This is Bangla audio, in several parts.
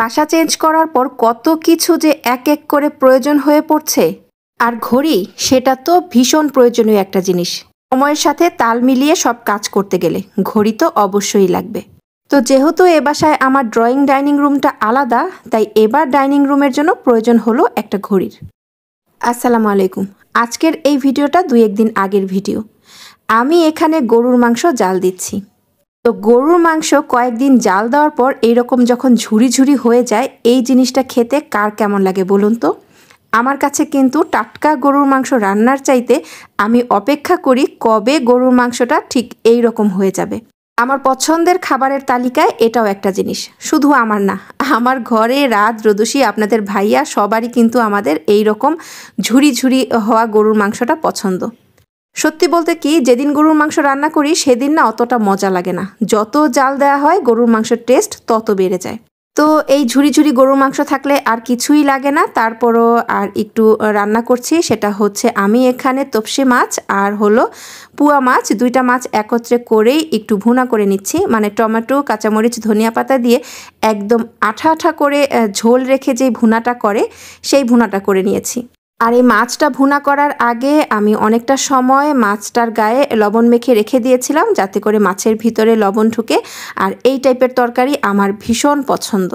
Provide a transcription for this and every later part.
বাসা চেঞ্জ করার পর কত কিছু যে এক এক করে প্রয়োজন হয়ে পড়ছে আর ঘড়ি সেটা তো ভীষণ প্রয়োজনীয় একটা জিনিস সময়ের সাথে তাল মিলিয়ে সব কাজ করতে গেলে ঘড়ি তো অবশ্যই লাগবে তো যেহেতু এ বাসায় আমার ড্রয়িং ডাইনিং রুমটা আলাদা তাই এবার ডাইনিং রুমের জন্য প্রয়োজন হলো একটা ঘড়ির আসসালামু আলাইকুম আজকের এই ভিডিওটা দুই একদিন আগের ভিডিও আমি এখানে গরুর মাংস জাল দিচ্ছি তো গরুর মাংস কয়েকদিন জাল দেওয়ার পর এইরকম যখন ঝুড়ি ঝুড়ি হয়ে যায় এই জিনিসটা খেতে কার কেমন লাগে বলুন তো আমার কাছে কিন্তু টাটকা গরুর মাংস রান্নার চাইতে আমি অপেক্ষা করি কবে গরুর মাংসটা ঠিক এই রকম হয়ে যাবে আমার পছন্দের খাবারের তালিকায় এটাও একটা জিনিস শুধু আমার না আমার ঘরে রাত রদুষী আপনাদের ভাইয়া সবারই কিন্তু আমাদের এই রকম ঝুড়ি ঝুড়ি হওয়া গরুর মাংসটা পছন্দ সত্যি বলতে কি যেদিন গরুর মাংস রান্না করি সেদিন না অতটা মজা লাগে না যত জাল দেওয়া হয় গরুর মাংসের টেস্ট তত বেড়ে যায় তো এই ঝুড়ি ঝুড়ি গরুর মাংস থাকলে আর কিছুই লাগে না তারপরও আর একটু রান্না করছি সেটা হচ্ছে আমি এখানে তপসে মাছ আর হলো পুয়া মাছ দুইটা মাছ একত্রে করেই একটু ভুনা করে নিচ্ছি মানে টমেটো কাঁচামরিচ ধনিয়া পাতা দিয়ে একদম আঠা আঠা করে ঝোল রেখে যেই ভুনাটা করে সেই ভুনাটা করে নিয়েছি আর এই মাছটা ভুনা করার আগে আমি অনেকটা সময় মাছটার গায়ে লবণ মেখে রেখে দিয়েছিলাম যাতে করে মাছের ভিতরে লবণ ঢুকে আর এই টাইপের তরকারি আমার ভীষণ পছন্দ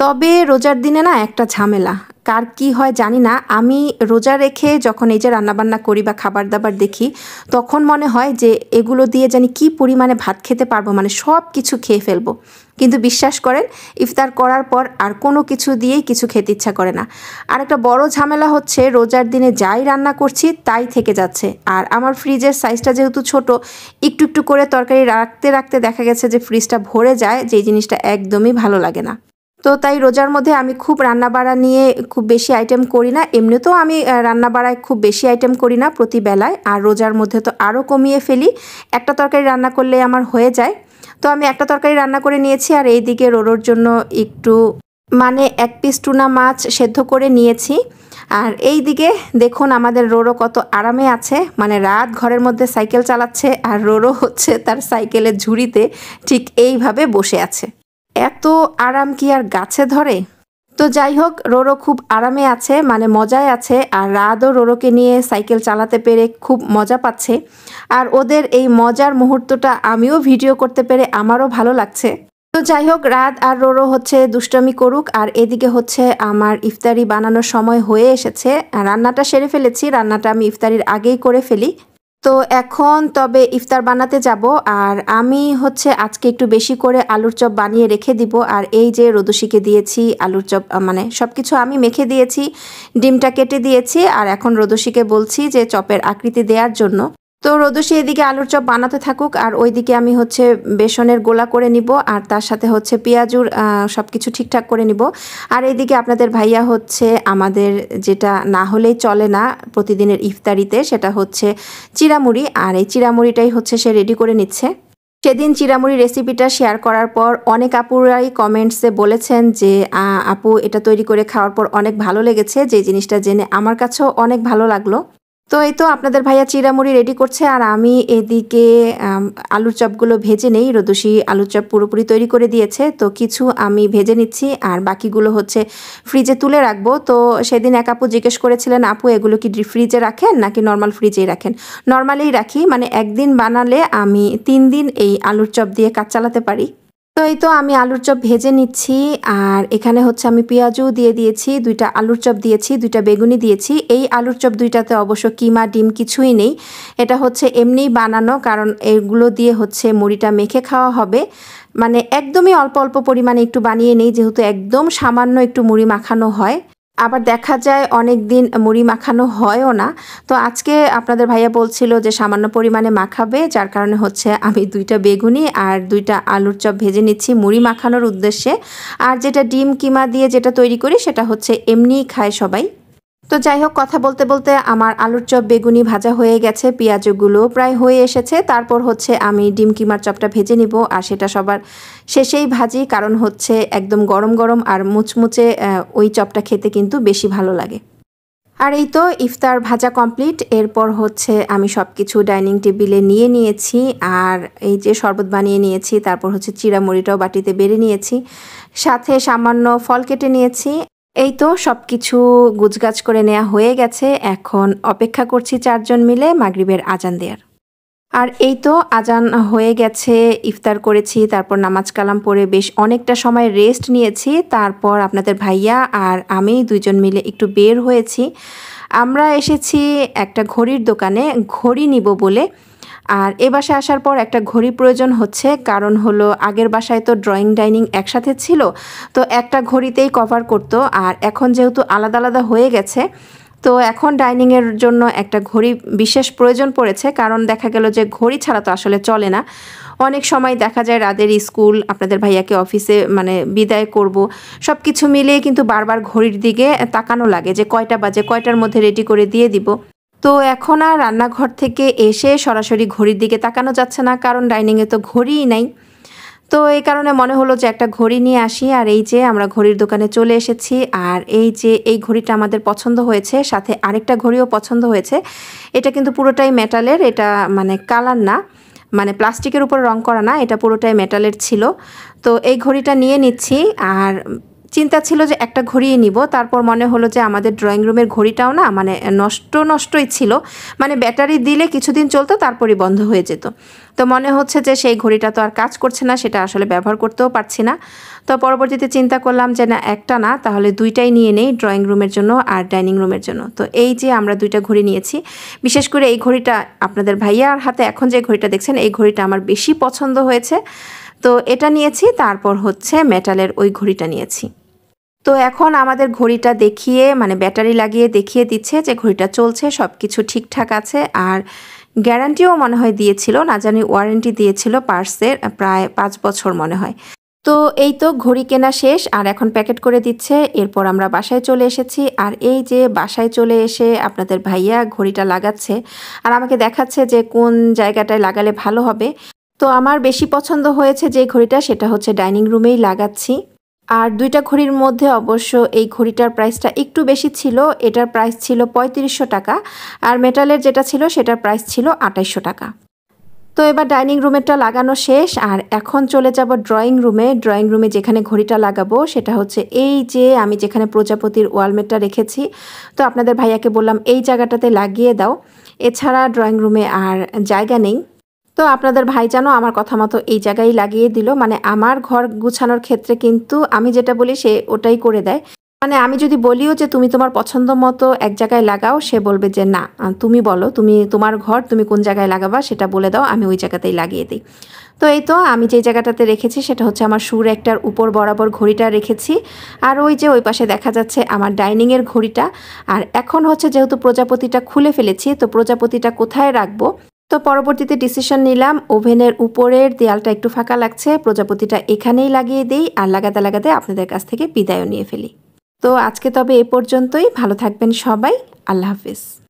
তবে রোজার দিনে না একটা ঝামেলা কার কি হয় জানি না আমি রোজা রেখে যখন এই যে রান্নাবান্না করি বা খাবার দাবার দেখি তখন মনে হয় যে এগুলো দিয়ে জানি কি পরিমাণে ভাত খেতে পারবো মানে সব কিছু খেয়ে ফেলবো কিন্তু বিশ্বাস করেন ইফতার করার পর আর কোনো কিছু দিয়েই কিছু খেতে ইচ্ছা করে না আর একটা বড় ঝামেলা হচ্ছে রোজার দিনে যাই রান্না করছি তাই থেকে যাচ্ছে আর আমার ফ্রিজের সাইজটা যেহেতু ছোট একটু একটু করে তরকারি রাখতে রাখতে দেখা গেছে যে ফ্রিজটা ভরে যায় যে জিনিসটা একদমই ভালো লাগে না তো তাই রোজার মধ্যে আমি খুব রান্না বাড়া নিয়ে খুব বেশি আইটেম করি না এমনিতেও আমি রান্না বাড়ায় খুব বেশি আইটেম করি না প্রতিবেলায় আর রোজার মধ্যে তো আরও কমিয়ে ফেলি একটা তরকারি রান্না করলে আমার হয়ে যায় তো আমি একটা তরকারি রান্না করে নিয়েছি আর এইদিকে রোরোর জন্য একটু মানে এক পিস টুনা মাছ সেদ্ধ করে নিয়েছি আর এই দিকে দেখুন আমাদের রোরো কত আরামে আছে মানে রাত ঘরের মধ্যে সাইকেল চালাচ্ছে আর রোরো হচ্ছে তার সাইকেলের ঝুড়িতে ঠিক এইভাবে বসে আছে এত আরাম কি আর গাছে ধরে তো যাই হোক রোরো খুব আরামে আছে মানে মজায় আছে আর রাদও রোরোকে নিয়ে সাইকেল চালাতে পেরে খুব মজা পাচ্ছে আর ওদের এই মজার মুহূর্তটা আমিও ভিডিও করতে পেরে আমারও ভালো লাগছে তো যাই হোক রাত আর রোরো হচ্ছে দুষ্টমি করুক আর এদিকে হচ্ছে আমার ইফতারি বানানোর সময় হয়ে এসেছে রান্নাটা সেরে ফেলেছি রান্নাটা আমি ইফতারির আগেই করে ফেলি তো এখন তবে ইফতার বানাতে যাব আর আমি হচ্ছে আজকে একটু বেশি করে আলুর চপ বানিয়ে রেখে দিব আর এই যে রদুশিকে দিয়েছি আলুর চপ মানে সব কিছু আমি মেখে দিয়েছি ডিমটা কেটে দিয়েছি আর এখন রদুশিকে বলছি যে চপের আকৃতি দেওয়ার জন্য তো রোদসি এদিকে আলুর চপ বানাতে থাকুক আর ওইদিকে আমি হচ্ছে বেসনের গোলা করে নিব আর তার সাথে হচ্ছে পেঁয়াজুর সব কিছু ঠিকঠাক করে নিব আর এদিকে আপনাদের ভাইয়া হচ্ছে আমাদের যেটা না হলেই চলে না প্রতিদিনের ইফতারিতে সেটা হচ্ছে চিরামুড়ি আর এই চিরামুড়িটাই হচ্ছে সে রেডি করে নিচ্ছে সেদিন চিরামুড়ি রেসিপিটা শেয়ার করার পর অনেক আপুরাই কমেন্টসে বলেছেন যে আপু এটা তৈরি করে খাওয়ার পর অনেক ভালো লেগেছে যে জিনিসটা জেনে আমার কাছেও অনেক ভালো লাগলো তো এই তো আপনাদের ভাইয়া চিরামুড়ি রেডি করছে আর আমি এদিকে আলুর চপগুলো ভেজে নেই রোদসি আলুর চপ পুরোপুরি তৈরি করে দিয়েছে তো কিছু আমি ভেজে নিচ্ছি আর বাকিগুলো হচ্ছে ফ্রিজে তুলে রাখবো তো সেদিন এক আপু জিজ্ঞেস করেছিলেন আপু এগুলো কি ফ্রিজে রাখেন নাকি নর্মাল ফ্রিজেই রাখেন নর্মালেই রাখি মানে একদিন বানালে আমি তিন দিন এই আলুর চপ দিয়ে কাজ চালাতে পারি তো এই তো আমি আলুর চপ ভেজে নিচ্ছি আর এখানে হচ্ছে আমি পেঁয়াজও দিয়ে দিয়েছি দুইটা আলুর চপ দিয়েছি দুইটা বেগুনি দিয়েছি এই আলুর চপ দুইটাতে অবশ্য কিমা ডিম কিছুই নেই এটা হচ্ছে এমনিই বানানো কারণ এগুলো দিয়ে হচ্ছে মুড়িটা মেখে খাওয়া হবে মানে একদমই অল্প অল্প পরিমাণে একটু বানিয়ে নেই যেহেতু একদম সামান্য একটু মুড়ি মাখানো হয় আবার দেখা যায় অনেক দিন মুড়ি মাখানো হয়ও না তো আজকে আপনাদের ভাইয়া বলছিল যে সামান্য পরিমাণে মাখাবে যার কারণে হচ্ছে আমি দুইটা বেগুনি আর দুইটা আলুর চপ ভেজে নিচ্ছি মুড়ি মাখানোর উদ্দেশ্যে আর যেটা ডিম কিমা দিয়ে যেটা তৈরি করি সেটা হচ্ছে এমনিই খায় সবাই তো যাই হোক কথা বলতে বলতে আমার আলুর চপ বেগুনি ভাজা হয়ে গেছে পেঁয়াজগুলো প্রায় হয়ে এসেছে তারপর হচ্ছে আমি ডিম কিমার চপটা ভেজে নিব আর সেটা সবার শেষেই ভাজি কারণ হচ্ছে একদম গরম গরম আর মুচমুচে ওই চপটা খেতে কিন্তু বেশি ভালো লাগে আর এই তো ইফতার ভাজা কমপ্লিট এরপর হচ্ছে আমি সব কিছু ডাইনিং টেবিলে নিয়ে নিয়েছি আর এই যে শরবত বানিয়ে নিয়েছি তারপর হচ্ছে চিরামুড়িটাও বাটিতে বেড়ে নিয়েছি সাথে সামান্য ফল কেটে নিয়েছি এই তো সব কিছু গুজগাছ করে নেওয়া হয়ে গেছে এখন অপেক্ষা করছি চারজন মিলে মাগরিবের আজান দেয়ার আর এই তো আজান হয়ে গেছে ইফতার করেছি তারপর নামাজ কালাম পড়ে বেশ অনেকটা সময় রেস্ট নিয়েছি তারপর আপনাদের ভাইয়া আর আমি দুজন মিলে একটু বের হয়েছি আমরা এসেছি একটা ঘড়ির দোকানে ঘড়ি নিব বলে আর এ বাসায় আসার পর একটা ঘড়ি প্রয়োজন হচ্ছে কারণ হলো আগের বাসায় তো ড্রয়িং ডাইনিং একসাথে ছিল তো একটা ঘড়িতেই কভার করতো আর এখন যেহেতু আলাদা আলাদা হয়ে গেছে তো এখন ডাইনিংয়ের জন্য একটা ঘড়ি বিশেষ প্রয়োজন পড়েছে কারণ দেখা গেল যে ঘড়ি ছাড়া তো আসলে চলে না অনেক সময় দেখা যায় রাদের স্কুল আপনাদের ভাইয়াকে অফিসে মানে বিদায় করব সব কিছু মিলিয়ে কিন্তু বারবার ঘড়ির দিকে তাকানো লাগে যে কয়টা বাজে কয়টার মধ্যে রেডি করে দিয়ে দিব তো এখন আর রান্নাঘর থেকে এসে সরাসরি ঘড়ির দিকে তাকানো যাচ্ছে না কারণ ডাইনিংয়ে তো ঘড়িই নাই তো এই কারণে মনে হলো যে একটা ঘড়ি নিয়ে আসি আর এই যে আমরা ঘড়ির দোকানে চলে এসেছি আর এই যে এই ঘড়িটা আমাদের পছন্দ হয়েছে সাথে আরেকটা ঘড়িও পছন্দ হয়েছে এটা কিন্তু পুরোটাই মেটালের এটা মানে কালার না মানে প্লাস্টিকের উপর রং করা না এটা পুরোটাই মেটালের ছিল তো এই ঘড়িটা নিয়ে নিচ্ছি আর চিন্তা ছিল যে একটা ঘড়িয়ে নিব তারপর মনে হলো যে আমাদের ড্রয়িং রুমের ঘড়িটাও না মানে নষ্ট নষ্টই ছিল মানে ব্যাটারি দিলে কিছুদিন চলতো তারপরই বন্ধ হয়ে যেত তো মনে হচ্ছে যে সেই ঘড়িটা তো আর কাজ করছে না সেটা আসলে ব্যবহার করতেও পারছি না তো পরবর্তীতে চিন্তা করলাম যে না একটা না তাহলে দুইটাই নিয়ে নেই ড্রয়িং রুমের জন্য আর ডাইনিং রুমের জন্য তো এই যে আমরা দুইটা ঘড়ি নিয়েছি বিশেষ করে এই ঘড়িটা আপনাদের ভাইয়ার হাতে এখন যে ঘড়িটা দেখছেন এই ঘড়িটা আমার বেশি পছন্দ হয়েছে তো এটা নিয়েছি তারপর হচ্ছে মেটালের ওই ঘড়িটা নিয়েছি তো এখন আমাদের ঘড়িটা দেখিয়ে মানে ব্যাটারি লাগিয়ে দেখিয়ে দিচ্ছে যে ঘড়িটা চলছে সব কিছু ঠিকঠাক আছে আর গ্যারান্টিও মনে হয় দিয়েছিল না জানি ওয়ারেন্টি দিয়েছিল পার্সের প্রায় পাঁচ বছর মনে হয় তো এই তো ঘড়ি কেনা শেষ আর এখন প্যাকেট করে দিচ্ছে এরপর আমরা বাসায় চলে এসেছি আর এই যে বাসায় চলে এসে আপনাদের ভাইয়া ঘড়িটা লাগাচ্ছে আর আমাকে দেখাচ্ছে যে কোন জায়গাটায় লাগালে ভালো হবে তো আমার বেশি পছন্দ হয়েছে যে ঘড়িটা সেটা হচ্ছে ডাইনিং রুমেই লাগাচ্ছি আর দুইটা ঘড়ির মধ্যে অবশ্য এই ঘড়িটার প্রাইসটা একটু বেশি ছিল এটার প্রাইস ছিল পঁয়ত্রিশশো টাকা আর মেটালের যেটা ছিল সেটার প্রাইস ছিল আঠাইশশো টাকা তো এবার ডাইনিং রুমেরটা লাগানো শেষ আর এখন চলে যাব ড্রয়িং রুমে ড্রয়িং রুমে যেখানে ঘড়িটা লাগাবো সেটা হচ্ছে এই যে আমি যেখানে প্রজাপতির ওয়ালমেটটা রেখেছি তো আপনাদের ভাইয়াকে বললাম এই জায়গাটাতে লাগিয়ে দাও এছাড়া ড্রয়িং রুমে আর জায়গা নেই তো আপনাদের ভাই জানো আমার কথা মতো এই জায়গায় লাগিয়ে দিল মানে আমার ঘর গুছানোর ক্ষেত্রে কিন্তু আমি যেটা বলি সে ওটাই করে দেয় মানে আমি যদি বলিও যে তুমি তোমার পছন্দ মতো এক জায়গায় লাগাও সে বলবে যে না তুমি বলো তুমি তোমার ঘর তুমি কোন জায়গায় লাগাবা সেটা বলে দাও আমি ওই জায়গাতেই লাগিয়ে দিই তো এই তো আমি যে জায়গাটাতে রেখেছি সেটা হচ্ছে আমার সুর একটার উপর বরাবর ঘড়িটা রেখেছি আর ওই যে ওই পাশে দেখা যাচ্ছে আমার ডাইনিংয়ের ঘড়িটা আর এখন হচ্ছে যেহেতু প্রজাপতিটা খুলে ফেলেছি তো প্রজাপতিটা কোথায় রাখবো তো পরবর্তীতে ডিসিশন নিলাম ওভেনের উপরের দেয়ালটা একটু ফাঁকা লাগছে প্রজাপতিটা এখানেই লাগিয়ে দিই আর লাগাতে লাগাতে আপনাদের কাছ থেকে বিদায়ও নিয়ে ফেলি তো আজকে তবে এ পর্যন্তই ভালো থাকবেন সবাই আল্লাহ হাফিজ